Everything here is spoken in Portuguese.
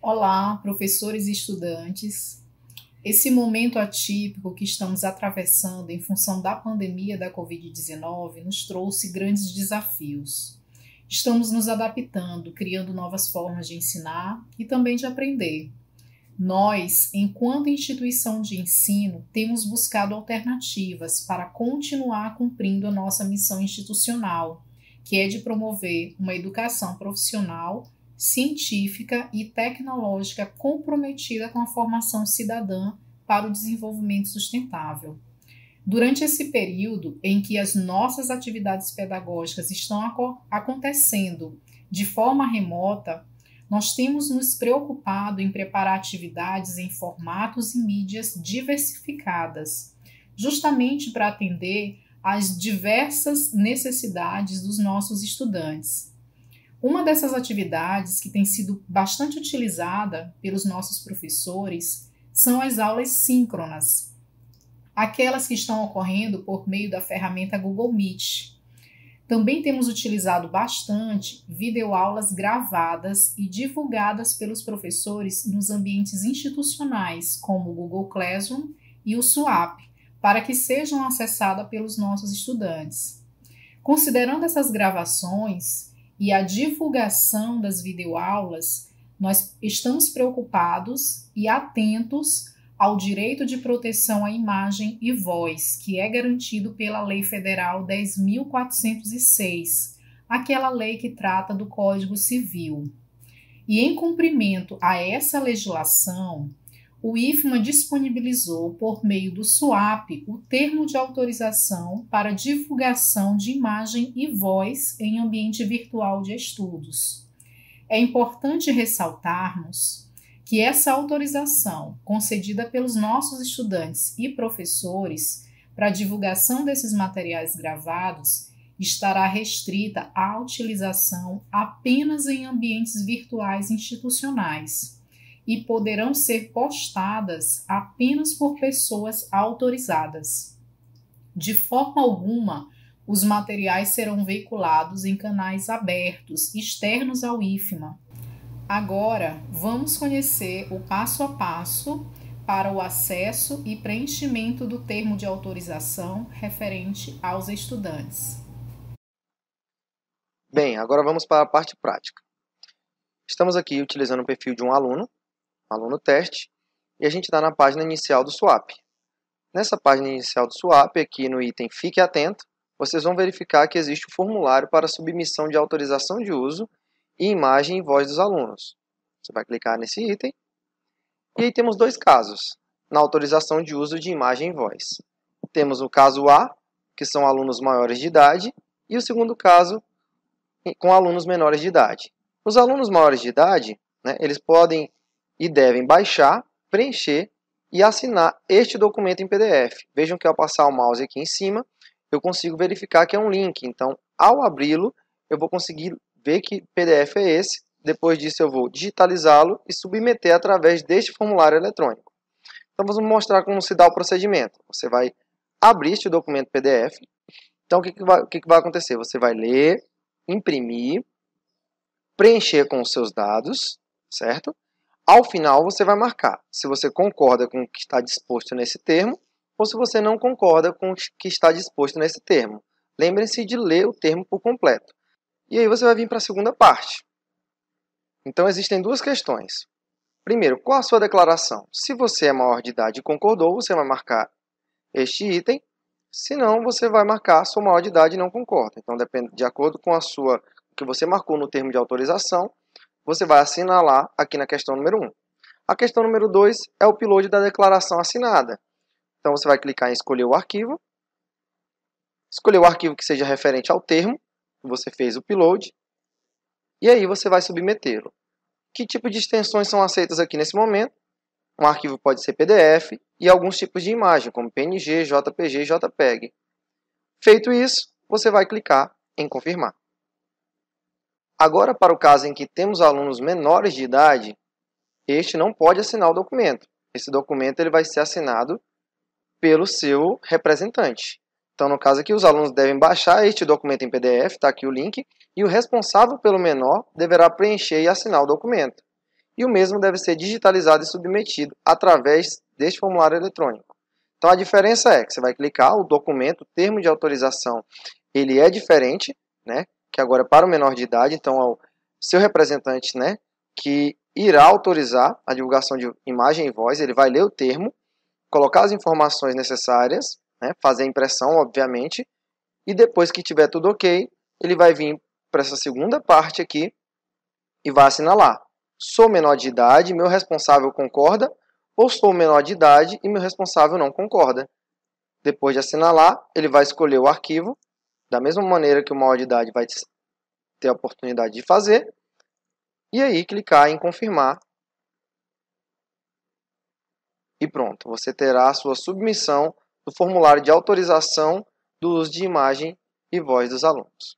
Olá, professores e estudantes. Esse momento atípico que estamos atravessando em função da pandemia da Covid-19 nos trouxe grandes desafios. Estamos nos adaptando, criando novas formas de ensinar e também de aprender. Nós, enquanto instituição de ensino, temos buscado alternativas para continuar cumprindo a nossa missão institucional, que é de promover uma educação profissional científica e tecnológica comprometida com a formação cidadã para o desenvolvimento sustentável. Durante esse período em que as nossas atividades pedagógicas estão acontecendo de forma remota, nós temos nos preocupado em preparar atividades em formatos e mídias diversificadas, justamente para atender às diversas necessidades dos nossos estudantes. Uma dessas atividades que tem sido bastante utilizada pelos nossos professores são as aulas síncronas, aquelas que estão ocorrendo por meio da ferramenta Google Meet. Também temos utilizado bastante videoaulas gravadas e divulgadas pelos professores nos ambientes institucionais, como o Google Classroom e o SWAP, para que sejam acessadas pelos nossos estudantes. Considerando essas gravações, e a divulgação das videoaulas, nós estamos preocupados e atentos ao direito de proteção à imagem e voz, que é garantido pela Lei Federal 10.406, aquela lei que trata do Código Civil. E em cumprimento a essa legislação, o IFMA disponibilizou, por meio do SUAP, o termo de autorização para divulgação de imagem e voz em ambiente virtual de estudos. É importante ressaltarmos que essa autorização, concedida pelos nossos estudantes e professores para a divulgação desses materiais gravados, estará restrita à utilização apenas em ambientes virtuais institucionais e poderão ser postadas apenas por pessoas autorizadas. De forma alguma, os materiais serão veiculados em canais abertos, externos ao IFMA. Agora, vamos conhecer o passo a passo para o acesso e preenchimento do termo de autorização referente aos estudantes. Bem, agora vamos para a parte prática. Estamos aqui utilizando o perfil de um aluno aluno teste, e a gente dá na página inicial do swap. Nessa página inicial do swap, aqui no item Fique Atento, vocês vão verificar que existe o um formulário para submissão de autorização de uso e imagem e voz dos alunos. Você vai clicar nesse item. E aí temos dois casos, na autorização de uso de imagem e voz. Temos o caso A, que são alunos maiores de idade, e o segundo caso, com alunos menores de idade. Os alunos maiores de idade, né, eles podem e devem baixar, preencher e assinar este documento em PDF. Vejam que ao passar o mouse aqui em cima, eu consigo verificar que é um link. Então, ao abri-lo, eu vou conseguir ver que PDF é esse. Depois disso, eu vou digitalizá-lo e submeter através deste formulário eletrônico. Então, vamos mostrar como se dá o procedimento. Você vai abrir este documento PDF. Então, o que, que, vai, o que, que vai acontecer? Você vai ler, imprimir, preencher com os seus dados, certo? Ao final, você vai marcar se você concorda com o que está disposto nesse termo ou se você não concorda com o que está disposto nesse termo. lembre se de ler o termo por completo. E aí você vai vir para a segunda parte. Então, existem duas questões. Primeiro, qual a sua declaração? Se você é maior de idade e concordou, você vai marcar este item. Se não, você vai marcar sua maior de idade e não concorda. Então, depende, de acordo com a sua que você marcou no termo de autorização, você vai assinalar aqui na questão número 1. A questão número 2 é o upload da declaração assinada. Então você vai clicar em escolher o arquivo, escolher o arquivo que seja referente ao termo que você fez o upload, e aí você vai submetê-lo. Que tipo de extensões são aceitas aqui nesse momento? Um arquivo pode ser PDF e alguns tipos de imagem, como PNG, JPG e JPEG. Feito isso, você vai clicar em confirmar. Agora, para o caso em que temos alunos menores de idade, este não pode assinar o documento. Esse documento ele vai ser assinado pelo seu representante. Então, no caso aqui, os alunos devem baixar este documento em PDF, está aqui o link, e o responsável pelo menor deverá preencher e assinar o documento. E o mesmo deve ser digitalizado e submetido através deste formulário eletrônico. Então, a diferença é que você vai clicar o documento, o termo de autorização, ele é diferente, né? que agora é para o menor de idade, então ao é seu representante, né, que irá autorizar a divulgação de imagem e voz, ele vai ler o termo, colocar as informações necessárias, né, fazer a impressão, obviamente, e depois que tiver tudo ok, ele vai vir para essa segunda parte aqui e vai assinalar. Sou menor de idade, meu responsável concorda, ou sou menor de idade e meu responsável não concorda. Depois de assinalar, ele vai escolher o arquivo da mesma maneira que o maior de idade vai ter a oportunidade de fazer, e aí clicar em confirmar. E pronto, você terá a sua submissão do formulário de autorização do uso de imagem e voz dos alunos.